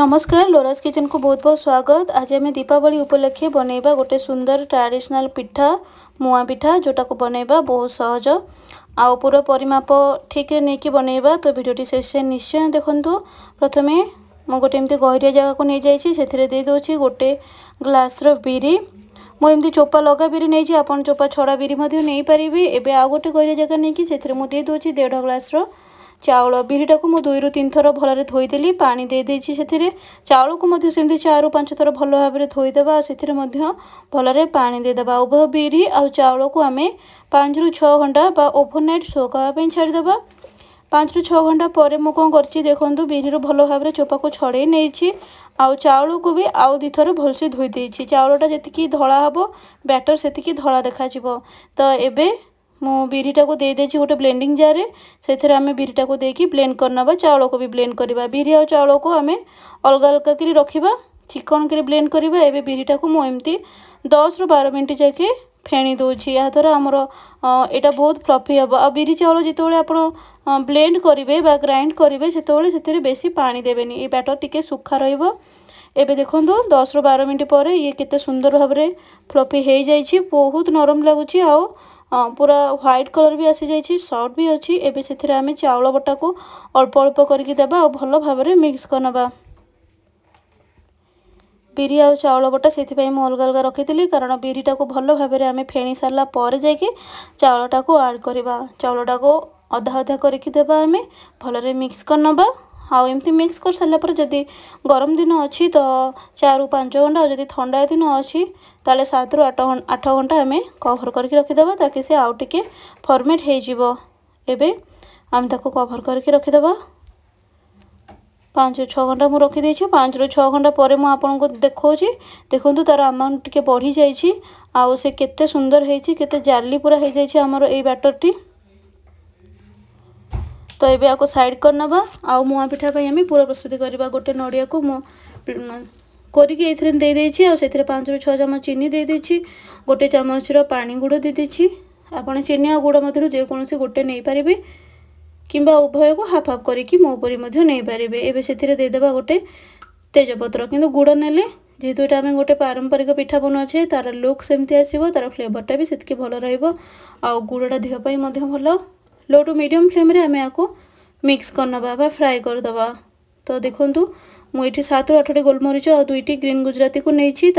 নমস্কার লোরাস কিচেনকু বহুত বহুত স্বাগত আজ আমি দীপাবলি উপলক্ষে বনাইবা গোটে সুন্দর ট্রাডিশনাল পিঠা মুয়া পিঠা যেটাকে বনাইবা বহু সহজ আও পুরো পরিমাপ ঠিকরে নেইকি বনাইবা তো ভিডিওটি শেষে নিশ্চয় দেখন্তু প্রথমে মু গোটে এমতি গহরিয়া জায়গাকে নিয়ে যাইছি সেথিরে দেই দউছি গোটে গ্লাসর বিরি মু এমতি চোপা লগা বিরি নেইছি আপন চোপা ছড়া বিরি মধ্যে নেই পারিবি এবে আও গোটে গহরিয়া জায়গা নেইকি সেথিরে মু দেই দউছি 1.5 গ্লাসর ଚାଉଳ ବିରିଟାକୁ ମୁଁ ଦୁଇରୁ ତିନିଥର ଭଲରେ ଧୋଇଦେଲି ପାଣି ଦେଇଦେଇଛି ସେଥିରେ ଚାଉଳକୁ ମଧ୍ୟ ସେମିତି ଚାରିରୁ ପାଞ୍ଚ ଥର ଭଲ ଭାବରେ ଧୋଇଦେବା ଆଉ ସେଥିରେ ମଧ୍ୟ ଭଲରେ ପାଣି ଦେଇଦେବା ଉଭୟ ବିରି ଆଉ ଚାଉଳକୁ ଆମେ ପାଞ୍ଚରୁ ଛଅ ଘଣ୍ଟା ବା ଓଭରନାଇଟ୍ ସୋ କରିବା ପାଇଁ ଛାଡ଼ିଦେବା ପାଞ୍ଚରୁ ଛଅ ଘଣ୍ଟା ପରେ ମୁଁ କ'ଣ କରିଛି ଦେଖନ୍ତୁ ବିରିରୁ ଭଲ ଭାବରେ ଚୋପାକୁ ଛଡ଼େଇ ନେଇଛି ଆଉ ଚାଉଳକୁ ବି ଆଉ ଦୁଇଥର ଭଲସେ ଧୋଇ ଦେଇଛି ଚାଉଳଟା ଯେତିକି ଧଳା ହେବ ବ୍ୟାଟର୍ ସେତିକି ଧଳା ଦେଖାଯିବ ତ ଏବେ ମୁଁ ବିରିଟାକୁ ଦେଇଦେଇଛି ଗୋଟେ ବ୍ଲେଣ୍ଡିଂ ଜାର୍ରେ ସେଥିରେ ଆମେ ବିରିଟାକୁ ଦେଇକି ବ୍ଲେଣ୍ଡ କରିନେବା ଚାଉଳକୁ ବି ବ୍ଲେଣ୍ଡ କରିବା ବିରି ଆଉ ଚାଉଳକୁ ଆମେ ଅଲଗା ଅଲଗା କରି ରଖିବା ଚିକଣ କରି ବ୍ଲେଣ୍ଡ କରିବା ଏବେ ବିରିଟାକୁ ମୁଁ ଏମିତି ଦଶରୁ ବାର ମିନିଟ୍ ଯାକେ ଫେଣି ଦେଉଛି ଏହାଦ୍ୱାରା ଆମର ଏଇଟା ବହୁତ ଫ୍ଲଫି ହେବ ଆଉ ବିରି ଚାଉଳ ଯେତେବେଳେ ଆପଣ ବ୍ଲେଣ୍ଡ କରିବେ ବା ଗ୍ରାଇଣ୍ଡ କରିବେ ସେତେବେଳେ ସେଥିରେ ବେଶୀ ପାଣି ଦେବେନି ଏ ବ୍ୟାଟର ଟିକେ ସୁଖା ରହିବ ଏବେ ଦେଖନ୍ତୁ ଦଶରୁ ବାର ମିନିଟ୍ ପରେ ଇଏ କେତେ ସୁନ୍ଦର ଭାବରେ ଫ୍ଲଫି ହୋଇଯାଇଛି ବହୁତ ନରମ ଲାଗୁଛି ଆଉ ପୁରା ହ୍ୱାଇଟ୍ କଲର୍ ବି ଆସିଯାଇଛି ସର୍ଟ ବି ଅଛି ଏବେ ସେଥିରେ ଆମେ ଚାଉଳ ବଟାକୁ ଅଳ୍ପ ଅଳ୍ପ କରିକି ଦେବା ଆଉ ଭଲ ଭାବରେ ମିକ୍ସ କରିନେବା ବିରି ଆଉ ଚାଉଳ ବଟା ସେଥିପାଇଁ ମୁଁ ଅଲଗା ଅଲଗା ରଖିଥିଲି କାରଣ ବିରିଟାକୁ ଭଲ ଭାବରେ ଆମେ ଫେଣି ସାରିଲା ପରେ ଯାଇକି ଚାଉଳଟାକୁ ଆଡ଼୍ କରିବା ଚାଉଳଟାକୁ ଅଧା ଅଧା କରିକି ଦେବା ଆମେ ଭଲରେ ମିକ୍ସ କରିନେବା ଆଉ ଏମିତି ମିକ୍ସ କରିସାରିଲା ପରେ ଯଦି ଗରମ ଦିନ ଅଛି ତ ଚାରିରୁ ପାଞ୍ଚ ଘଣ୍ଟା ଆଉ ଯଦି ଥଣ୍ଡା ଦିନ ଅଛି ତାହେଲେ ସାତରୁ ଆଠ ଆଠ ଘଣ୍ଟା ଆମେ କଭର କରିକି ରଖିଦେବା ତାକି ସେ ଆଉ ଟିକେ ଫର୍ମେଟ୍ ହେଇଯିବ ଏବେ ଆମେ ତାକୁ କଭର କରିକି ରଖିଦେବା ପାଞ୍ଚରୁ ଛଅ ଘଣ୍ଟା ମୁଁ ରଖିଦେଇଛି ପାଞ୍ଚରୁ ଛଅ ଘଣ୍ଟା ପରେ ମୁଁ ଆପଣଙ୍କୁ ଦେଖାଉଛି ଦେଖନ୍ତୁ ତା'ର ଆମାଉଣ୍ଟ ଟିକେ ବଢ଼ିଯାଇଛି ଆଉ ସେ କେତେ ସୁନ୍ଦର ହେଇଛି କେତେ ଜାଲି ପୁରା ହେଇଯାଇଛି ଆମର ଏଇ ବ୍ୟାଟରଟି ତ ଏବେ ୟାକୁ ସାଇଡ଼୍ କରିନେବା ଆଉ ମୁଆଁ ପିଠା ପାଇଁ ଆମେ ପୁର ପ୍ରସ୍ତୁତି କରିବା ଗୋଟେ ନଡ଼ିଆକୁ ମୁଁ କରିକି ଏଇଥିରେ ଦେଇଦେଇଛି ଆଉ ସେଥିରେ ପାଞ୍ଚରୁ ଛଅ ଚାମଚ ଚିନି ଦେଇଦେଇଛି ଗୋଟେ ଚାମଚର ପାଣି ଗୁଡ଼ ଦେଇଦେଇଛି ଆପଣ ଚିନି ଆଉ ଗୁଡ଼ ମଧ୍ୟରୁ ଯେକୌଣସି ଗୋଟେ ନେଇପାରିବେ କିମ୍ବା ଉଭୟକୁ ହାଫ୍ ହାଫ୍ କରିକି ମୋ ପରି ମଧ୍ୟ ନେଇପାରିବେ ଏବେ ସେଥିରେ ଦେଇଦେବା ଗୋଟେ ତେଜପତ୍ର କିନ୍ତୁ ଗୁଡ଼ ନେଲେ যেহেতু এটা আমি গোটে পারম্পরিক পিঠা বনাওছে তার লুক সেমতি আসব তার ফ্লেভরটা বি সেতকি ভালো রহব আগুড়টা দেহ পাই ভালো लो टू मीडियम फ्लेम्रे आम या मिक्स करनवा बा फ्राए करदवा तो देखु मुझे सात रु आठटी गोलमरीच आ दुईटी ग्रीन गुजराती को नहीं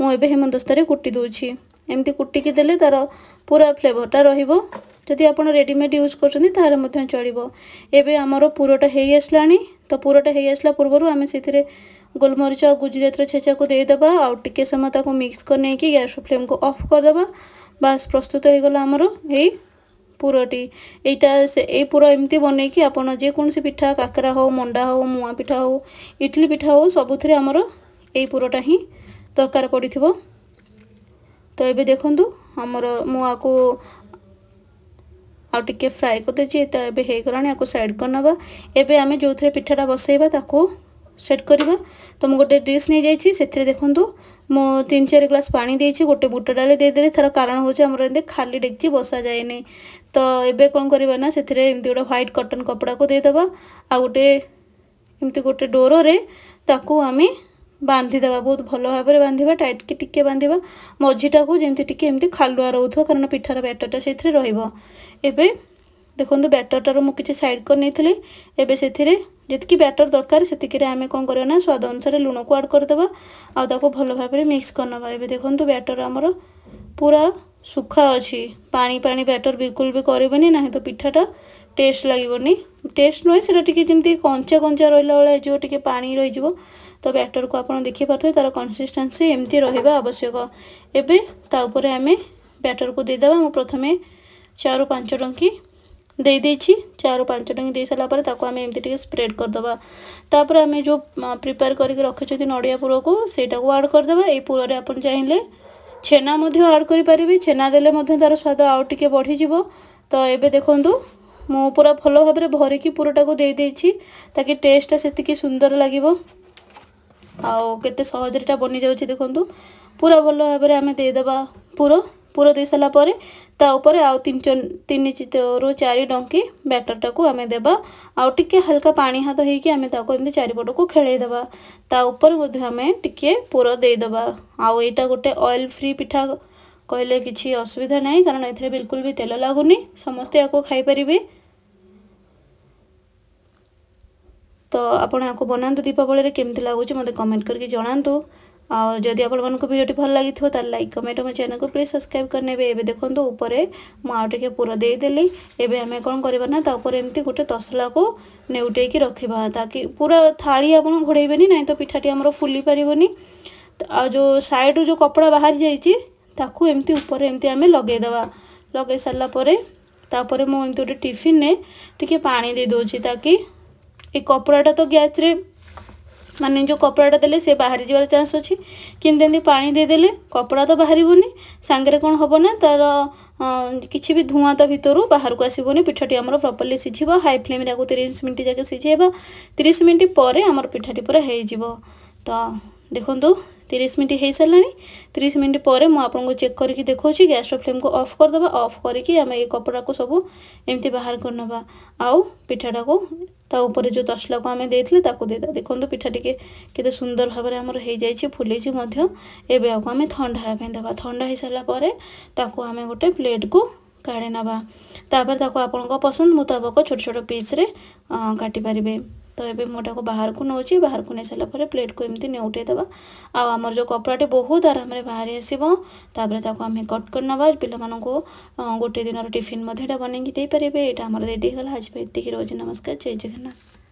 मुझे हेमदस्तार कुटी दूसरी एमती कुटिकी दे तार पूरा फ्लेभरटा रो যদি আপনার রেডিমেড ইউজ করছেন তাহলে মধ্যে চলব এবে আমার পুরোটা হয়ে আসলা তো পুরোটা হয়ে আসলা পূর্বর আমি সেথিরে গোলমরিচ আর গুজরাতর ছেচাকে দিয়েদেবা আউ টিকে সময় তাকে মিক্স করে নিয়ে গ্যাস ফ্লেমকে অফ করেদেবা বাস প্রস্তুত হয়ে গলা আমার এই পুরটি এইটা এই পুর এমতি বনাইকি আপনার যেকোন পিঠা কাকরা হোক মন্ডা হোক মুয়া পিঠা হোক ইডলি পিঠা হোক সবুথে আমার এই পুরটা হি দরকার পড়ি তো এবে দেখুন আমার মু আকু ଆଉ ଟିକେ ଫ୍ରାଏ କରିଦେଇଛି ତ ଏବେ ହେଇଗଲାଣି ଆକୁ ସାଇଡ଼୍ କରିନେବା ଏବେ ଆମେ ଯେଉଁଥିରେ ପିଠାଟା ବସାଇବା ତାକୁ ସେଟ୍ କରିବା ତ ମୁଁ ଗୋଟେ ଡିସ୍ ନେଇଯାଇଛି ସେଥିରେ ଦେଖନ୍ତୁ ମୁଁ ତିନି ଚାରି ଗ୍ଲାସ୍ ପାଣି ଦେଇଛି ଗୋଟେ ବୁଟ ଡାଲି ଦେଇଦେଲି ତା'ର କାରଣ ହେଉଛି ଆମର ଏମିତି ଖାଲି ଡେକ୍ଚି ବସାଯାଏନି ତ ଏବେ କ'ଣ କରିବା ନା ସେଥିରେ ଏମିତି ଗୋଟେ ହ୍ୱାଇଟ୍ କଟନ୍ କପଡ଼ାକୁ ଦେଇଦେବା ଆଉ ଗୋଟେ ଏମିତି ଗୋଟେ ଡୋରରେ ତାକୁ ଆମେ ବାନ୍ଧିଦେବା ବହୁତ ଭଲ ଭାବରେ ବାନ୍ଧିବା ଟାଇଟ୍କି ଟିକେ ବାନ୍ଧିବା ମଝିଟାକୁ ଯେମିତି ଟିକେ ଏମିତି ଖାଲୁଆ ରହୁଥିବ କାରଣ ପିଠାର ବ୍ୟାଟରଟା ସେଥିରେ ରହିବ ଏବେ ଦେଖନ୍ତୁ ବ୍ୟାଟରଟାରୁ ମୁଁ କିଛି ସାଇଡ଼୍ କରି ନେଇଥିଲି ଏବେ ସେଥିରେ ଯେତିକି ବ୍ୟାଟର୍ ଦରକାର ସେତିକିରେ ଆମେ କ'ଣ କରିବା ନା ସ୍ୱାଦ ଅନୁସାରେ ଲୁଣକୁ ଆଡ଼୍ କରିଦେବା ଆଉ ତାକୁ ଭଲ ଭାବରେ ମିକ୍ସ କରିନେବା ଏବେ ଦେଖନ୍ତୁ ବ୍ୟାଟର୍ ଆମର ପୁରା ଶୁଖା ଅଛି ପାଣି ପାଣି ବ୍ୟାଟର୍ ବିଲକୁଲ ବି କରିବନି ନାହିଁ ତ ପିଠାଟା ଟେଷ୍ଟ ଲାଗିବନି ଟେଷ୍ଟ ନୁହେଁ ସେଇଟା ଟିକିଏ ଯେମିତି କଞ୍ଚା କଞ୍ଚା ରହିଲା ଭଳିଆ ହେଇଯିବ ଟିକିଏ ପାଣି ରହିଯିବ ତ ବ୍ୟାଟର୍କୁ ଆପଣ ଦେଖିପାରୁଥିବେ ତା'ର କନସିଷ୍ଟାନ୍ସି ଏମିତି ରହିବା ଆବଶ୍ୟକ ଏବେ ତା ଉପରେ ଆମେ ବ୍ୟାଟର୍କୁ ଦେଇଦେବା ମୁଁ ପ୍ରଥମେ ଚାରୁ ପାଞ୍ଚ ଟଙ୍କି ଦେଇଦେଇଛି ଚାରୁ ପାଞ୍ଚ ଟଙ୍କା ଦେଇସାରିଲା ପରେ ତାକୁ ଆମେ ଏମିତି ଟିକେ ସ୍ପ୍ରେଡ଼୍ କରିଦେବା ତାପରେ ଆମେ ଯେଉଁ ପ୍ରିପେୟାର କରିକି ରଖିଛନ୍ତି ନଡ଼ିଆ ପୁରକୁ ସେଇଟାକୁ ଆଡ଼୍ କରିଦେବା ଏଇ ପୁରରେ ଆପଣ ଚାହିଁଲେ ଛେନା ମଧ୍ୟ ଆଡ଼୍ କରିପାରିବି ଛେନା ଦେଲେ ମଧ୍ୟ ତା'ର ସ୍ୱାଦ ଆଉ ଟିକେ ବଢ଼ିଯିବ ତ ଏବେ ଦେଖନ୍ତୁ ମୁଁ ପୁରା ଭଲ ଭାବରେ ଭରିକି ପୁରଟାକୁ ଦେଇଦେଇଛି ତାକି ଟେଷ୍ଟଟା ସେତିକି ସୁନ୍ଦର ଲାଗିବ ଆଉ କେତେ ସହଜରେ ଏଇଟା ବନିଯାଉଛି ଦେଖନ୍ତୁ ପୁରା ଭଲ ଭାବରେ ଆମେ ଦେଇଦେବା ପୁର ପୁର ଦେଇସାରିଲା ପରେ ତା ଉପରେ ଆଉ ତିନି ତିନିରୁ ଚାରି ଡଙ୍କି ବ୍ୟାଟରଟାକୁ ଆମେ ଦେବା ଆଉ ଟିକେ ହାଲକା ପାଣି ହାତ ହେଇକି ଆମେ ତାକୁ ଏମିତି ଚାରିପଟକୁ ଖେଳେଇ ଦେବା ତା ଉପରେ ମଧ୍ୟ ଆମେ ଟିକେ ପୁର ଦେଇଦେବା ଆଉ ଏଇଟା ଗୋଟେ ଅଏଲ୍ ଫ୍ରି ପିଠା କହିଲେ କିଛି ଅସୁବିଧା ନାହିଁ କାରଣ ଏଥିରେ ବିଲକୁଲ ବି ତେଲ ଲାଗୁନି ସମସ୍ତେ ୟାକୁ ଖାଇପାରିବେ ତ ଆପଣ ୟାକୁ ବନାନ୍ତୁ ଦୀପାବଳିରେ କେମିତି ଲାଗୁଛି ମୋତେ କମେଣ୍ଟ କରିକି ଜଣାନ୍ତୁ ଆଉ ଯଦି ଆପଣମାନଙ୍କୁ ଭିଡ଼ିଓଟି ଭଲ ଲାଗିଥିବ ତାହେଲେ ଲାଇକ୍ କମେଣ୍ଟ ମୋ ଚ୍ୟାନେଲକୁ ପ୍ଲିଜ୍ ସବସ୍କ୍ରାଇବ୍ କରିନେବେ ଏବେ ଦେଖନ୍ତୁ ଉପରେ ମୁଁ ଆଉ ଟିକିଏ ପୁର ଦେଇଦେଲି ଏବେ ଆମେ କ'ଣ କରିବା ନା ତା ଉପରେ ଏମିତି ଗୋଟେ ତସଲାକୁ ନେଉଟେଇକି ରଖିବା ତାକି ପୁରା ଥାଳି ଆପଣ ଘୋଡ଼େଇବେନି ନାହିଁ ତ ପିଠାଟି ଆମର ଫୁଲି ପାରିବନି ଆଉ ଯେଉଁ ସାଇଡ଼ରୁ ଯେଉଁ କପଡ଼ା ବାହାରି ଯାଇଛି ତାକୁ ଏମିତି ଉପରେ ଏମିତି ଆମେ ଲଗାଇଦେବା ଲଗାଇ ସାରିଲା ପରେ ତାପରେ ମୁଁ ଏମିତି ଗୋଟେ ଟିଫିନରେ ଟିକିଏ ପାଣି ଦେଇଦେଉଛି ତାକି ଏ କପଡ଼ାଟା ତ ଗ୍ୟାସ୍ରେ ମାନେ ଯେଉଁ କପଡ଼ାଟା ଦେଲେ ସେ ବାହାରି ଯିବାର ଚାନ୍ସ ଅଛି କିନ୍ତୁ ଏମିତି ପାଣି ଦେଇଦେଲେ କପଡ଼ା ତ ବାହାରିବନି ସାଙ୍ଗରେ କ'ଣ ହେବ ନା ତା'ର କିଛି ବି ଧୂଆଁ ତା ଭିତରୁ ବାହାରକୁ ଆସିବନି ପିଠାଟି ଆମର ପ୍ରପର୍ଲି ସିଝିବ ହାଇ ଫ୍ଲେମ୍ରେ ଆକୁ ତିରିଶ ମିନିଟ୍ ଯାକେ ସିଝେଇବା ତିରିଶ ମିନିଟ୍ ପରେ ଆମର ପିଠାଟି ପୁରା ହେଇଯିବ ତ ଦେଖନ୍ତୁ তিরিশ মিনিট ହୋଇସାରିଲାଣି ତିରିଶ ମିନିଟ୍ ପରେ ମୁଁ ଆପଣଙ୍କୁ ଚେକ୍ କରିକି ଦେଖାଉଛି ଗ୍ୟାସ୍ର ଫ୍ଲେମ୍କୁ ଅଫ୍ କରିଦେବା ଅଫ୍ କରିକି ଆମେ ଏଇ କପଡ଼ାକୁ ସବୁ ଏମିତି ବାହାର କରିନେବା ଆଉ ପିଠାଟାକୁ ତା ଉପରେ ଯେଉଁ ତସଲାକୁ ଆମେ ଦେଇଥିଲେ ତାକୁ ଦେଇଦେବା ଦେଖନ୍ତୁ ପିଠା ଟିକେ କେତେ ସୁନ୍ଦର ଭାବରେ ଆମର ହୋଇଯାଇଛି ଫୁଲିଛି ମଧ୍ୟ ଏବେ ଆକୁ ଆମେ ଥଣ୍ଡା ହେବା ପାଇଁ ଦେବା ଥଣ୍ଡା ହୋଇସାରିଲା ପରେ ତାକୁ ଆମେ ଗୋଟେ ପ୍ଲେଟ୍କୁ କାଢ଼ି ନେବା ତାପରେ ତାକୁ ଆପଣଙ୍କ ପସନ୍ଦ ମୁତାବକ ଛୋଟ ଛୋଟ ପିସ୍ରେ କାଟିପାରିବେ ତ ଏବେ ମୁଁ ଏଟାକୁ ବାହାରକୁ ନେଉଛି ବାହାରକୁ ନେଇ ସାରିଲା ପରେ ପ୍ଲେଟ୍କୁ ଏମିତି ନେଉଟେଇ ଦେବା ଆଉ ଆମର ଯେଉଁ କପଡ଼ାଟି ବହୁତ ଆରାମରେ ବାହାରି ଆସିବ ତାପରେ ତାକୁ ଆମେ କଟ୍ କରିନେବା ପିଲାମାନଙ୍କୁ ଗୋଟେ ଦିନର ଟିଫିନ୍ ମଧ୍ୟ ଏଇଟା ବନେଇକି ଦେଇପାରିବେ ଏଇଟା ଆମର ରେଡ଼ି ହେଇଗଲା ଆଜି ପାଇଁ ଏତିକି ରହୁଛି ନମସ୍କାର ଜୟ ଜଗନ୍ନାଥ